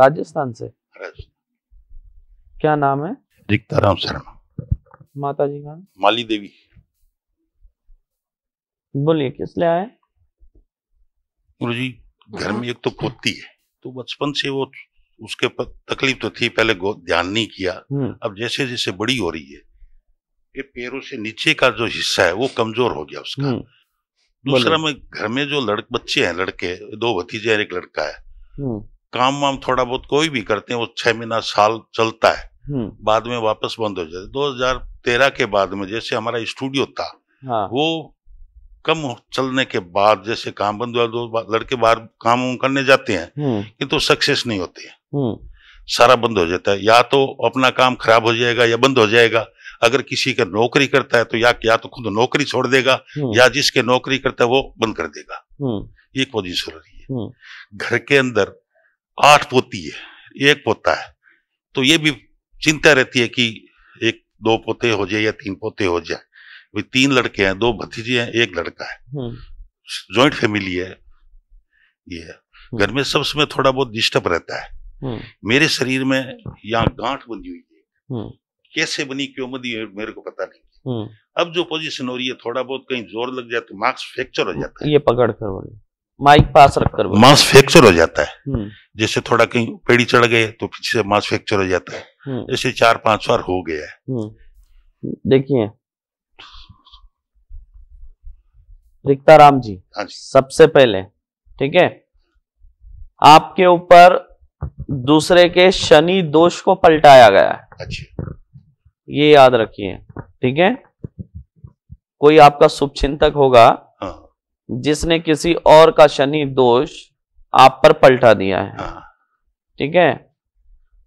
राजस्थान से क्या नाम है रिक्ताराम शर्मा माता जी का माली देवी बोलिए किस लिए आए गुरु जी घर में एक तो पोती है तो बचपन से वो उसके तकलीफ तो थी पहले ध्यान नहीं किया हम्म। अब जैसे जैसे बड़ी हो रही है ये पैरों से नीचे का जो हिस्सा है वो कमजोर हो गया उसका हम्म। दूसरा में घर में जो लड़के बच्चे हैं लड़के दो भतीजे हैं एक लड़का है हम्म। काम वाम थोड़ा बहुत कोई भी करते हैं वो छह महीना साल चलता है हम्म। बाद में वापस बंद हो जाता है तेरह के बाद में जैसे हमारा स्टूडियो था हाँ। वो कम चलने के बाद जैसे काम बंद हुआ दो लड़के बाहर काम करने जाते हैं हम्म। कि तो सक्सेस नहीं होते हैं हम्म। सारा बंद हो जाता है या तो अपना काम खराब हो जाएगा या बंद हो जाएगा अगर किसी का नौकरी करता है तो या या तो खुद नौकरी छोड़ देगा या जिसके नौकरी करता है वो बंद कर देगा एक पोजिशन हो रही है घर के अंदर आठ पोती है एक पोता है तो ये भी चिंता रहती है कि एक दो पोते हो जाए या तीन पोते हो जाए भाई तीन लड़के हैं दो भतीजे हैं एक लड़का है ज्वाइंट हम्म। फैमिली है ये हम्म। घर में सब समय थोड़ा बहुत डिस्टर्ब रहता है हम्म। मेरे शरीर में यहाँ गांठ बनी हुई है कैसे बनी क्यों बनी मेरे को पता नहीं अब जो पोजीशन हो रही है थोड़ा बहुत कहीं जोर लग जाए तो मार्क्स फ्रैक्चर हो जाता है ये पकड़ कर माइक पास रखकर मांस फ्रैक्चर हो जाता है हम्म। जैसे थोड़ा कहीं पेड़ी चढ़ गए तो पीछे से मांस फ्रैक्चर हो जाता है हम्म। जैसे चार पांच बार हो गया है हम्म। देखिए रिक्ताराम हाँ जी सबसे पहले ठीक है आपके ऊपर दूसरे के शनि दोष को पलटाया गया है अच्छा ये याद रखिए ठीक है कोई आपका शुभ चिंतक होगा जिसने किसी और का शनि दोष आप पर पलटा दिया है हाँ। ठीक है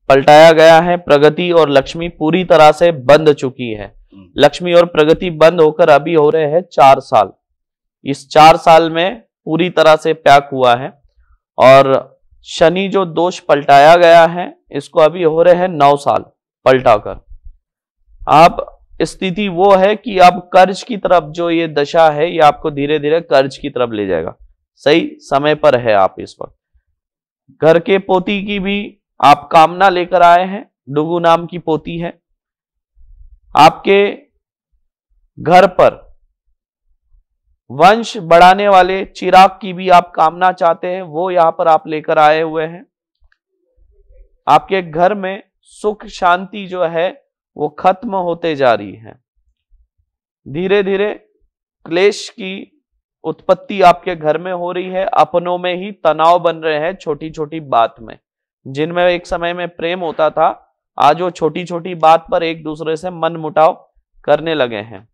पलटाया गया है प्रगति और लक्ष्मी पूरी तरह से बंद चुकी है हम्म। लक्ष्मी और प्रगति बंद होकर अभी हो रहे हैं चार साल इस चार साल में पूरी तरह से पैक हुआ है और शनि जो दोष पलटाया गया है इसको अभी हो रहे हैं नौ साल पलटा कर आप स्थिति वो है कि अब कर्ज की तरफ जो ये दशा है ये आपको धीरे धीरे कर्ज की तरफ ले जाएगा सही समय पर है आप इस वक्त घर के पोती की भी आप कामना लेकर आए हैं डुगू नाम की पोती है आपके घर पर वंश बढ़ाने वाले चिराग की भी आप कामना चाहते हैं वो यहां पर आप लेकर आए हुए हैं आपके घर में सुख शांति जो है वो खत्म होते जा रही है धीरे धीरे क्लेश की उत्पत्ति आपके घर में हो रही है अपनों में ही तनाव बन रहे हैं छोटी छोटी बात में जिनमें एक समय में प्रेम होता था आज वो छोटी छोटी बात पर एक दूसरे से मन मुटाव करने लगे हैं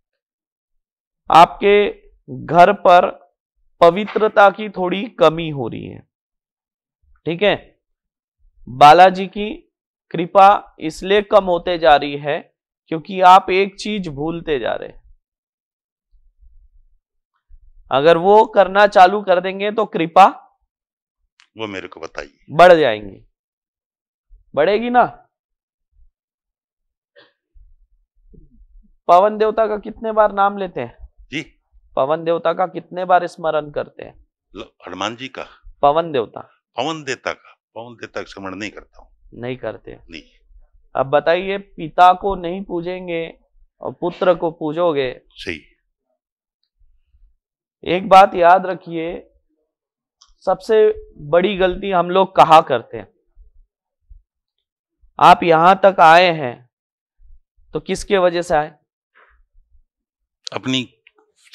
आपके घर पर पवित्रता की थोड़ी कमी हो रही है ठीक है बालाजी की कृपा इसलिए कम होते जा रही है क्योंकि आप एक चीज भूलते जा रहे अगर वो करना चालू कर देंगे तो कृपा वो मेरे को बताइए बढ़ जाएंगी बढ़ेगी ना पवन देवता का कितने बार नाम लेते हैं जी पवन देवता का कितने बार स्मरण करते हैं हनुमान जी का पवन देवता पवन देवता का पवन देवता का स्मरण नहीं करता हूँ नहीं करते नहीं अब बताइए पिता को नहीं पूजेंगे और पुत्र को पूजोगे सही एक बात याद रखिए सबसे बड़ी गलती हम लोग कहा करते हैं आप यहां तक आए हैं तो किसके वजह से आए अपनी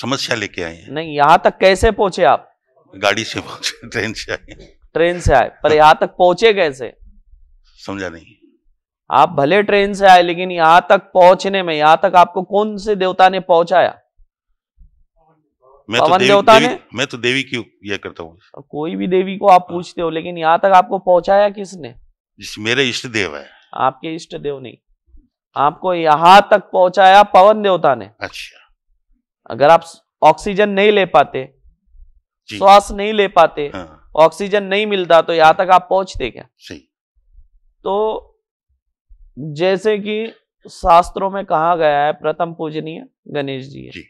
समस्या लेके आए हैं नहीं यहां तक कैसे पहुंचे आप गाड़ी से पहुंचे ट्रेन से आए ट्रेन से आए पर यहां तक पहुंचे कैसे समझा नहीं आप भले ट्रेन से आए लेकिन यहां तक पहुंचने में यहां तक आपको कौन से देवता ने पहुंचाया मैं तो देवता देवी, ने मैं तो देवी की यह करता हूँ कोई भी देवी को आप पूछते हो लेकिन यहाँ तक आपको पहुंचाया किसने मेरे इष्ट देव है आपके इष्ट देव नहीं आपको यहाँ तक पहुंचाया पवन देवता ने अच्छा अगर आप ऑक्सीजन नहीं ले पाते श्वास नहीं ले पाते हाँ। ऑक्सीजन हाँ। नहीं मिलता तो यहाँ तक आप पहुंचते क्या सही तो जैसे कि शास्त्रों में कहा गया है प्रथम पूजनीय गणेश जी, जी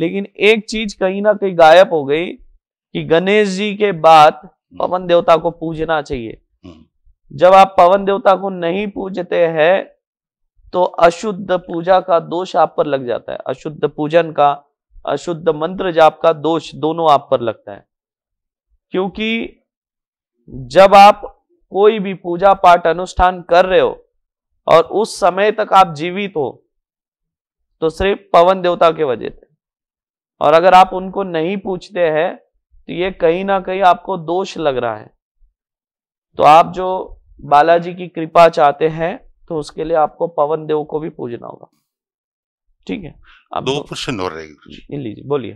लेकिन एक चीज कहीं ना कहीं गायब हो गई कि गणेश जी के बाद हम्म। पवन देवता को पूजना चाहिए हम्म। जब आप पवन देवता को नहीं पूजते हैं तो अशुद्ध पूजा का दोष आप पर लग जाता है अशुद्ध पूजन का अशुद्ध मंत्र जाप का दोष दोनों आप पर लगता है क्योंकि जब आप कोई भी पूजा पाठ अनुष्ठान कर रहे हो और उस समय तक आप जीवित हो तो सिर्फ पवन देवता के वजह से और अगर आप उनको नहीं पूछते हैं तो ये कहीं ना कहीं आपको दोष लग रहा है तो आप जो बालाजी की कृपा चाहते हैं तो उसके लिए आपको पवन देव को भी पूजना होगा ठीक है आप दो प्रश्न और लीजिए बोलिए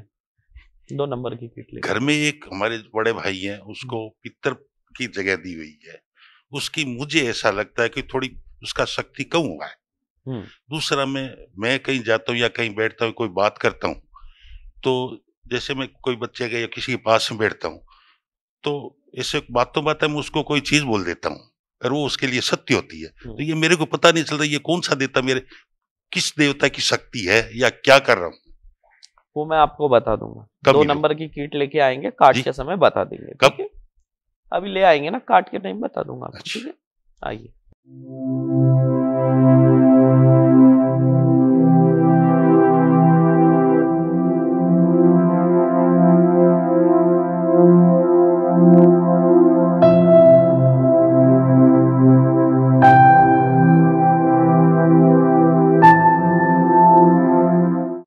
दो नंबर की किट घर में एक हमारे बड़े भाई हैं उसको पितर की जगह दी हुई है उसकी मुझे ऐसा लगता है कि थोड़ी उसका शक्ति कम हुआ है दूसरा मैं मैं कहीं जाता हूँ या कहीं बैठता हूँ कोई बात करता हूँ तो जैसे मैं कोई बच्चे का या किसी के पास में बैठता हूँ तो ऐसे बातों बातें मैं उसको कोई चीज बोल देता हूँ और वो उसके लिए सत्य होती है तो ये मेरे को पता नहीं चलता ये कौन सा देवता मेरे किस देवता की शक्ति है या क्या कर रहा हूँ वो मैं आपको बता दूंगा दो नंबर की कीट लेके आएंगे काट के समय बता देंगे कब अभी ले आएंगे ना काट के टाइम बता दूंगा आपको अच्छा। ठीक है आइए